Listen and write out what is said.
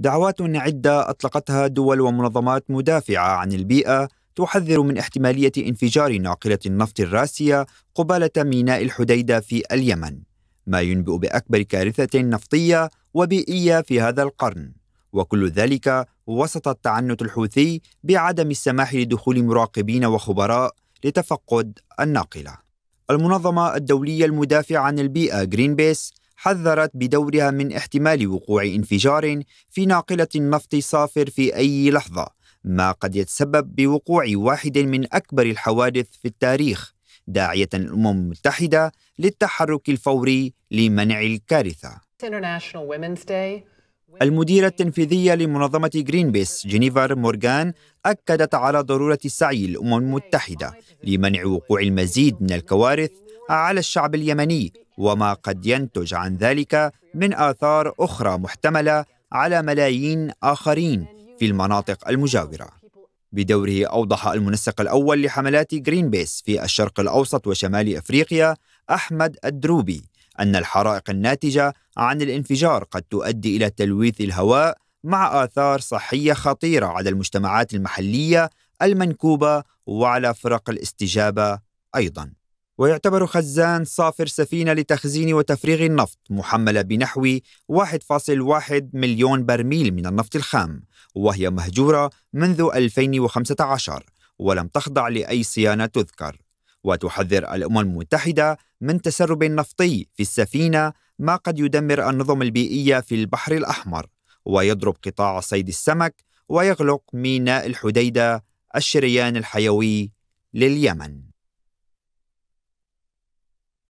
دعوات عدة أطلقتها دول ومنظمات مدافعة عن البيئة تحذر من احتمالية انفجار ناقلة النفط الراسية قبالة ميناء الحديدة في اليمن ما ينبئ بأكبر كارثة نفطية وبيئية في هذا القرن وكل ذلك وسط التعنت الحوثي بعدم السماح لدخول مراقبين وخبراء لتفقد الناقلة المنظمة الدولية المدافعة عن البيئة جرينبيس بيس حذرت بدورها من احتمال وقوع انفجار في ناقلة النفط الصافر في أي لحظة ما قد يتسبب بوقوع واحد من أكبر الحوادث في التاريخ داعية الأمم المتحدة للتحرك الفوري لمنع الكارثة المديرة التنفيذية لمنظمة جرينبيس جينيفر مورغان أكدت على ضرورة السعي الأمم المتحدة لمنع وقوع المزيد من الكوارث على الشعب اليمني وما قد ينتج عن ذلك من آثار أخرى محتملة على ملايين آخرين في المناطق المجاورة. بدوره أوضح المنسق الأول لحملات جرين بيس في الشرق الأوسط وشمال أفريقيا أحمد الدروبي أن الحرائق الناتجة عن الانفجار قد تؤدي إلى تلويث الهواء مع آثار صحية خطيرة على المجتمعات المحلية المنكوبة وعلى فرق الاستجابة أيضاً. ويعتبر خزان صافر سفينة لتخزين وتفريغ النفط محملة بنحو 1.1 مليون برميل من النفط الخام وهي مهجورة منذ 2015 ولم تخضع لأي صيانة تذكر وتحذر الأمم المتحدة من تسرب نفطي في السفينة ما قد يدمر النظم البيئية في البحر الأحمر ويضرب قطاع صيد السمك ويغلق ميناء الحديدة الشريان الحيوي لليمن